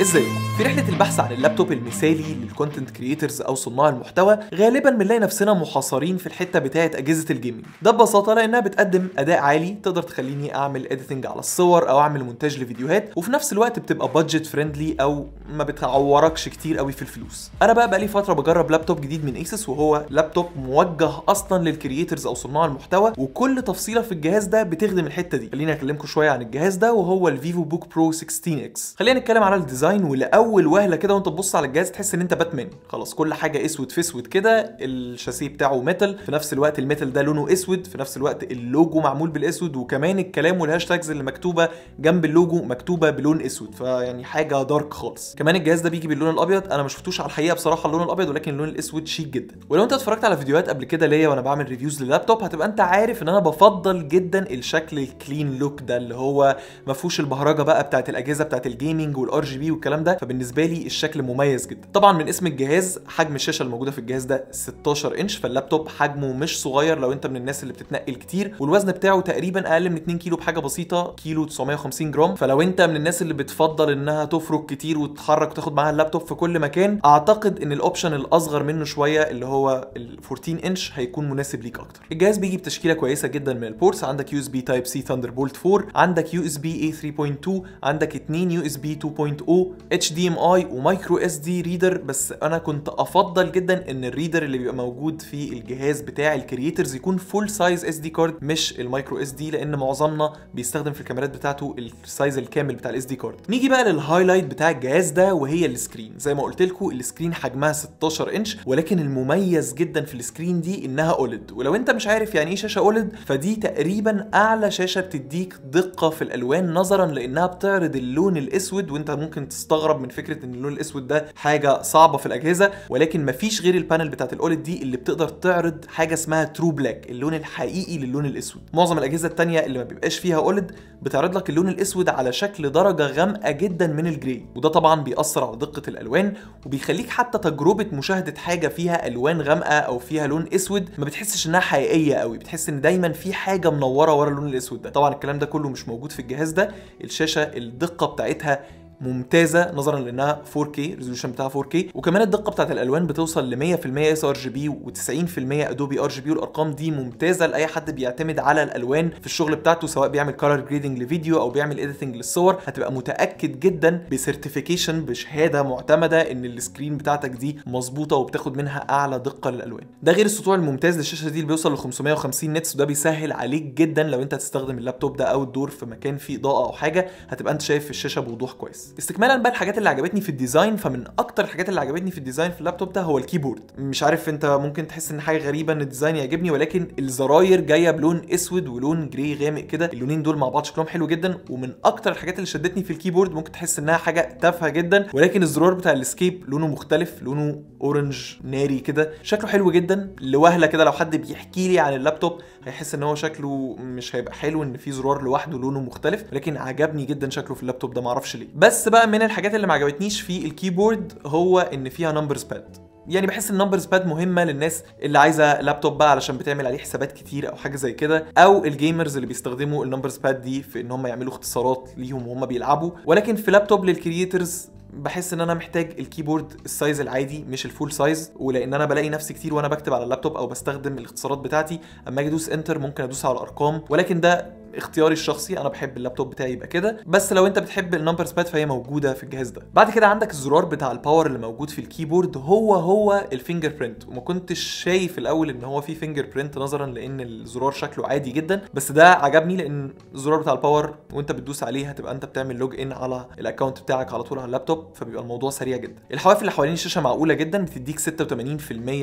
is في رحلة البحث عن اللابتوب المثالي للكونتنت كريترز أو صناع المحتوى غالبا بنلاقي نفسنا محاصرين في الحتة بتاعة أجهزة الجيمنج ده ببساطة لأنها بتقدم أداء عالي تقدر تخليني أعمل إديتنج على الصور أو أعمل مونتاج لفيديوهات وفي نفس الوقت بتبقى بادجت فريندلي أو ما بتعوركش كتير قوي في الفلوس أنا بقى بقالي فترة بجرب لابتوب جديد من ايسس وهو لابتوب موجه أصلا للكريترز أو صناع المحتوى وكل تفصيلة في الجهاز ده بتخدم الحتة دي خليني أكلمكم شوية عن الجهاز ده وهو الفيفو بوك برو 16 اكس خلينا نتكلم على الديزاين اول وهله كده وانت تبص على الجهاز تحس ان انت باتمان خلاص كل حاجه اسود في اسود كده الشاسيه بتاعه ميتال في نفس الوقت الميتال ده لونه اسود في نفس الوقت اللوجو معمول بالاسود وكمان الكلام والهاشتاجز اللي مكتوبه جنب اللوجو مكتوبه بلون اسود فيعني حاجه دارك خالص كمان الجهاز ده بيجي باللون الابيض انا ما شفتوش على الحقيقه بصراحه اللون الابيض ولكن اللون الاسود شيك جدا ولو انت اتفرجت على فيديوهات قبل كده ليا وانا بعمل ريفيوز لللابتوب هتبقى انت عارف ان انا بفضل جدا الشكل الكلين لوك ده اللي هو ما فيهوش البهرجه بقى بتاعه الاجهزه بتاعه الجيمنج والار جي بي والكلام ده بالنسبه لي الشكل مميز جدا طبعا من اسم الجهاز حجم الشاشه الموجوده في الجهاز ده 16 انش فاللابتوب حجمه مش صغير لو انت من الناس اللي بتتنقل كتير والوزن بتاعه تقريبا اقل من 2 كيلو بحاجه بسيطه كيلو 950 جرام فلو انت من الناس اللي بتفضل انها تفرك كتير وتتحرك وتاخد معاها اللابتوب في كل مكان اعتقد ان الاوبشن الاصغر منه شويه اللي هو ال 14 انش هيكون مناسب ليك اكتر الجهاز بيجي بتشكيله كويسه جدا من البورتس عندك يو اس بي تايب سي ثاندر بولت 4 عندك يو اس بي اي 3.2 عندك 2 يو اس بي 2.0 اتش دي ام اي ومايكرو اس دي ريدر بس انا كنت افضل جدا ان الريدر اللي بيبقى موجود في الجهاز بتاع الكرييترز يكون فول سايز اس دي كارد مش المايكرو اس دي لان معظمنا بيستخدم في الكاميرات بتاعته السايز الكامل بتاع الاس دي كارد نيجي بقى للهايلايت بتاع الجهاز ده وهي السكرين زي ما قلت لكم السكرين حجمها 16 انش ولكن المميز جدا في السكرين دي انها اولد ولو انت مش عارف يعني ايه شاشه اولد فدي تقريبا اعلى شاشه بتديك دقه في الالوان نظرا لانها بتعرض اللون الاسود وانت ممكن تستغرب من فكره ان اللون الاسود ده حاجه صعبه في الاجهزه ولكن مفيش غير البانل بتاعت الاولد دي اللي بتقدر تعرض حاجه اسمها ترو بلاك اللون الحقيقي للون الاسود معظم الاجهزه الثانيه اللي ما بيبقاش فيها اولد بتعرض لك اللون الاسود على شكل درجه غامقه جدا من الجري وده طبعا بيأثر على دقه الالوان وبيخليك حتى تجربه مشاهده حاجه فيها الوان غامقه او فيها لون اسود ما بتحسش انها حقيقيه قوي بتحس ان دايما في حاجه منوره ورا اللون الاسود ده طبعا الكلام ده كله مش موجود في الجهاز ده الشاشه الدقه بتاعتها ممتازه نظرا لانها 4K ريزولوشن بتاعها 4K وكمان الدقه بتاعت الالوان بتوصل ل 100% اس ار جي بي و90% ادوبي ار جي بي والارقام دي ممتازه لاي حد بيعتمد على الالوان في الشغل بتاعته سواء بيعمل كلر جريدنج لفيديو او بيعمل اديتنج للصور هتبقى متاكد جدا بسيرتيفيكيشن بشهاده معتمده ان السكرين بتاعتك دي مظبوطه وبتاخد منها اعلى دقه للالوان ده غير السطوع الممتاز للشاشه دي اللي بيوصل ل 550 نتس وده بيسهل عليك جدا لو انت هتستخدم اللابتوب ده او الدور في مكان فيه اضاءه او حاجه هتبقى انت شايف الشاشه بوضوح كويس استكمالا بقى الحاجات اللي عجبتني في الديزاين فمن اكتر الحاجات اللي عجبتني في الديزاين في اللابتوب ده هو الكيبورد مش عارف انت ممكن تحس ان حاجه غريبه ان الديزاين يعجبني ولكن الزراير جايه بلون اسود ولون جري غامق كده اللونين دول مع بعض شكلهم حلو جدا ومن اكتر الحاجات اللي شدتني في الكيبورد ممكن تحس انها حاجه تافهه جدا ولكن الزرار بتاع الاسكيب لونه مختلف لونه اورنج ناري كده شكله حلو جدا لوهله كده لو حد بيحكي لي عن اللابتوب هيحس ان هو شكله مش هيبقى حلو ان في زرار لوحده لونه مختلف لكن عجبني جدا شكله في اللابتوب ده معرفش ليه بس بقى من الحاجات اللي ما عجبتنيش في الكيبورد هو ان فيها نمبرز باد يعني بحس النمبرز باد مهمه للناس اللي عايزه لابتوب بقى علشان بتعمل عليه حسابات كتير او حاجه زي كده او الجيمرز اللي بيستخدموا النمبرز باد دي في ان هم يعملوا اختصارات ليهم وهم بيلعبوا ولكن في لابتوب للكرييترز بحس ان انا محتاج الكيبورد السايز العادي مش الفول سايز ولان انا بلاقي نفسي كتير وانا بكتب على اللابتوب او بستخدم الاختصارات بتاعتي اما اجي ادوس انتر ممكن ادوس على ارقام ولكن ده اختياري الشخصي انا بحب اللابتوب بتاعي يبقى كده بس لو انت بتحب النمبرز باد فهي موجوده في الجهاز ده بعد كده عندك الزرار بتاع الباور اللي موجود في الكيبورد هو هو الفينجر برنت وما كنتش شايف الاول ان هو في فينجر برنت نظرا لان الزرار شكله عادي جدا بس ده عجبني لان الزرار بتاع الباور وانت بتدوس عليه هتبقى انت بتعمل لوج ان على الاكونت بتاعك على طول على اللابتوب فبيبقى الموضوع سريع جدا الحواف اللي حوالين الشاشه معقوله جدا بتديك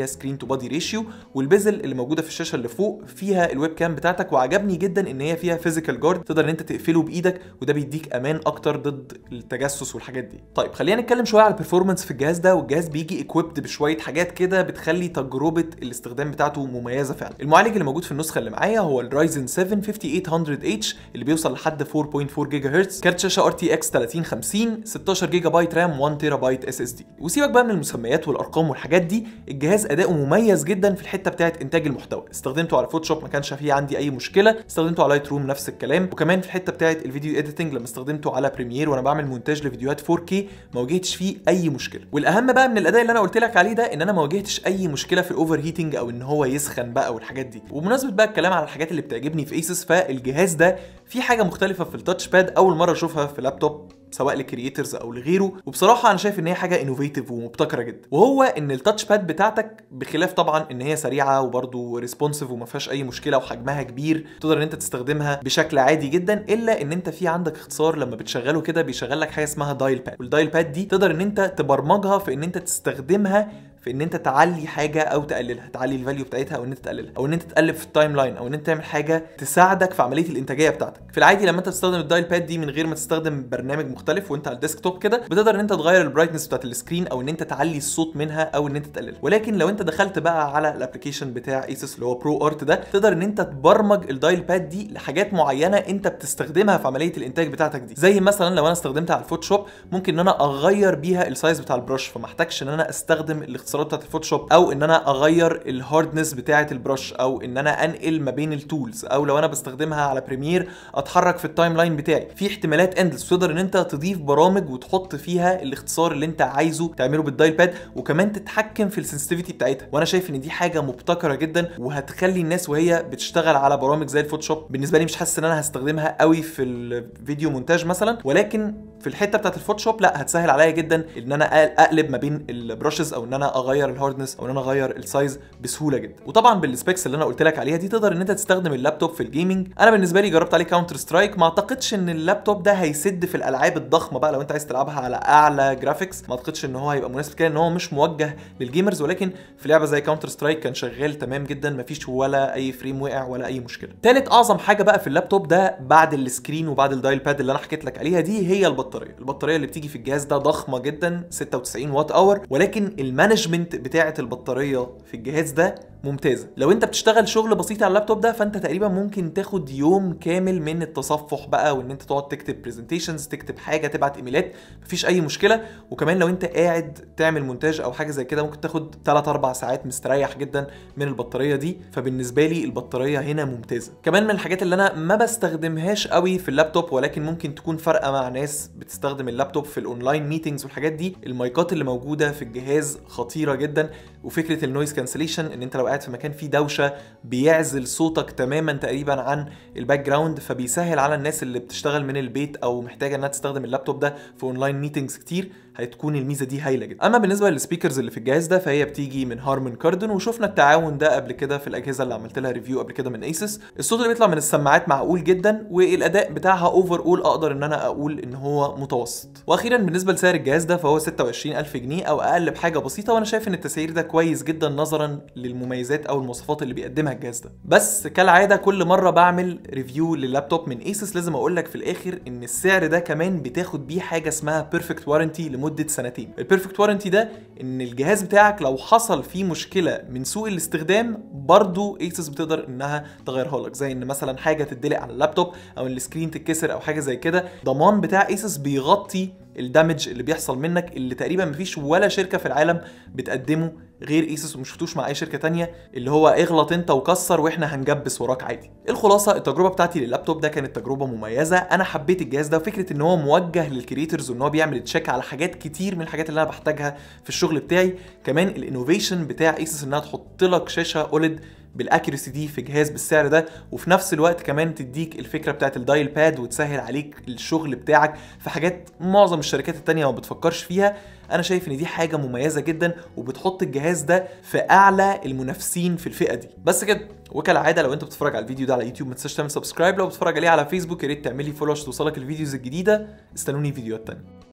86% سكرين تو بادي ريشيو والبيزل اللي موجوده في الشاشه اللي فوق فيها الويب كام بتاعتك وعجبني جدا ان هي فيها فيزيكال جارد تقدر ان انت تقفله بايدك وده بيديك امان اكتر ضد التجسس والحاجات دي طيب خلينا نتكلم شويه على البرفورمانس في الجهاز ده والجهاز بيجي ايكويبد بشويه حاجات كده بتخلي تجربه الاستخدام بتاعته مميزه فعلا المعالج اللي موجود في النسخه اللي معايا هو الرايزن 7 5800H اللي بيوصل لحد 4.4 جيجا هرتز كارت شاشه ار تي اكس 3050 16 جيجا بايت رام 1 تيرا بايت اس اس دي وسيبك بقى من المسميات والارقام والحاجات دي الجهاز اداؤه مميز جدا في الحته بتاعه انتاج المحتوى استخدمته على فوتوشوب ما كانش فيه عندي اي مشكله استخدمته على لايت روم نفس الكلام وكمان في الحته بتاعه الفيديو اديتنج لما استخدمته على بريمير وانا بعمل مونتاج لفيديوهات 4K ما واجهتش فيه اي مشكله والاهم بقى من الاداء اللي انا قلت لك عليه ده ان انا ما واجهتش اي مشكله في الاوفر هيتنج او ان هو يسخن بقى والحاجات دي وبمناسبه بقى الكلام على الحاجات اللي بتعجبني في ايسس فالجهاز ده في حاجه مختلفه في التاتش باد اول مره اشوفها في لابتوب سواء لكرييترز او لغيره وبصراحه انا شايف ان هي حاجه انوفيتيف ومبتكره جدا وهو ان التاتش باد بتاعتك بخلاف طبعا ان هي سريعه وبرده ريسبونسيف وما فيهاش اي مشكله وحجمها كبير تقدر ان انت تستخدمها بشكل عادي جدا الا ان انت في عندك اختصار لما بتشغله كده بيشغل لك حاجه اسمها دايل باد والدايل باد دي تقدر ان انت تبرمجها في ان انت تستخدمها في ان انت تعلي حاجه او تقللها تعلي الفاليو بتاعتها او ان انت تقللها او ان انت تقلب في التايم لاين او ان انت تعمل حاجه تساعدك في عمليه الانتاجيه بتاعتك في العادي لما انت بتستخدم الدايل باد دي من غير ما تستخدم برنامج مختلف وانت على الديسكتوب كده بتقدر ان انت تغير البرايتنس بتاعت السكرين او ان انت تعلي الصوت منها او ان انت تقللها ولكن لو انت دخلت بقى على الابلكيشن بتاع ايسس اللي هو برو ارت ده تقدر ان انت تبرمج الدايل باد دي لحاجات معينه انت بتستخدمها في عمليه الانتاج بتاعتك دي زي مثلا لو انا استخدمتها على الفوتوشوب ممكن ان انا اغير بيها السايز بتاع البرش فمحتاجش ان انا استخدم الاختصار الاختصارات بتاعت الفوتوشوب او ان انا اغير الهاردنس بتاعه البرش او ان انا انقل ما بين التولز او لو انا بستخدمها على بريمير اتحرك في التايم لاين بتاعي في احتمالات اندلس تقدر ان انت تضيف برامج وتحط فيها الاختصار اللي انت عايزه تعمله بالدايل باد وكمان تتحكم في السنسيتيفيتي بتاعتها وانا شايف ان دي حاجه مبتكره جدا وهتخلي الناس وهي بتشتغل على برامج زي الفوتوشوب بالنسبه لي مش حاسس ان انا هستخدمها قوي في الفيديو مونتاج مثلا ولكن في الحته بتاعت الفوتوشوب لا هتسهل عليا جدا ان انا اقلب ما بين البرشز او ان انا اغير الهاردنس او ان انا اغير السايز بسهوله جدا وطبعا بالسبيكس اللي انا قلت لك عليها دي تقدر ان انت تستخدم اللابتوب في الجيمنج انا بالنسبه لي جربت عليه كاونتر سترايك ما اعتقدش ان اللابتوب ده هيسد في الالعاب الضخمه بقى لو انت عايز تلعبها على اعلى جرافيكس ما اعتقدش ان هو هيبقى مناسب كده ان هو مش موجه للجيمرز ولكن في لعبه زي كاونتر سترايك كان شغال تمام جدا ما فيش ولا اي فريم وقع ولا اي مشكله ثالث اعظم حاجه بقى في اللابتوب ده بعد السكرين وبعد الدايل باد اللي انا حكيت لك عليها دي هي البطاريه البطاريه البطاريه اللي بتيجي في الجهاز ده ضخمه جدا 96 وات اور ولكن المانجمنت بتاعه البطاريه في الجهاز ده ممتازه لو انت بتشتغل شغل بسيط على اللابتوب ده فانت تقريبا ممكن تاخد يوم كامل من التصفح بقى وان انت تقعد تكتب برزنتيشنز تكتب حاجه تبعت ايميلات مفيش اي مشكله وكمان لو انت قاعد تعمل مونتاج او حاجه زي كده ممكن تاخد 3 4 ساعات مستريح جدا من البطاريه دي فبالنسبه لي البطاريه هنا ممتازه كمان من الحاجات اللي انا ما بستخدمهاش قوي في اللابتوب ولكن ممكن تكون فارقه مع ناس بتستخدم اللابتوب في الاونلاين ميتنجز والحاجات دي المايكات اللي موجوده في الجهاز خطيره جدا وفكره النويز كانسليشن ان انت لو قاعد في مكان فيه دوشه بيعزل صوتك تماما تقريبا عن الباك جراوند فبيسهل على الناس اللي بتشتغل من البيت او محتاجه انها تستخدم اللابتوب ده في اونلاين ميتنجز كتير هتكون الميزه دي هايله جدا اما بالنسبه للسبيكرز اللي في الجهاز ده فهي بتيجي من هارمون كاردن وشفنا التعاون ده قبل كده في الاجهزه اللي عملت لها ريفيو قبل كده من ايسس الصوت اللي بيطلع من السماعات معقول جدا والاداء بتاعها اوفر اول اقدر ان انا اقول ان هو متوسط واخيرا بالنسبه لسعر الجهاز ده فهو 26000 جنيه او اقل بحاجه بسيطه وانا شايف ان التسعير ده كويس جدا نظرا للمميزات او المواصفات اللي بيقدمها الجهاز ده بس كالعاده كل مره بعمل ريفيو لللابتوب من ايسس لازم اقول لك في الاخر ان السعر ده كمان بتاخد بيه حاجه اسمها بيرفكت وارنتي لمده سنتين البيرفكت وارنتي ده ان الجهاز بتاعك لو حصل فيه مشكله من سوء الاستخدام برضو ايسس بتقدر انها تغيرها لك زي ان مثلا حاجه تتدلق على اللابتوب او السكرين تتكسر او حاجه زي كده ضمان بتاع ايسس بيغطي الدمج اللي بيحصل منك اللي تقريبا مفيش ولا شركه في العالم بتقدمه غير ايسس وما مع اي شركه تانية اللي هو اغلط انت وكسر واحنا هنجبس وراك عادي الخلاصه التجربه بتاعتي لللابتوب ده كانت تجربه مميزه انا حبيت الجهاز ده وفكره ان هو موجه للكريترز وان هو بيعمل تشيك على حاجات كتير من الحاجات اللي انا بحتاجها في الشغل بتاعي كمان الانوفيشن بتاع ايسس انها تحط لك شاشه اوليد بالاكيرسي دي في جهاز بالسعر ده وفي نفس الوقت كمان تديك الفكره بتاعت الدايل باد وتسهل عليك الشغل بتاعك في حاجات معظم الشركات التانية ما بتفكرش فيها انا شايف ان دي حاجه مميزه جدا وبتحط الجهاز ده في اعلى المنافسين في الفئه دي بس كده وكالعاده لو انت بتتفرج على الفيديو ده على يوتيوب ما تنساش تعمل سبسكرايب لو بتتفرج عليه على فيسبوك يا ريت تعمل لي فولو عشان توصلك الفيديوز الجديده استنوني فيديوهات تانية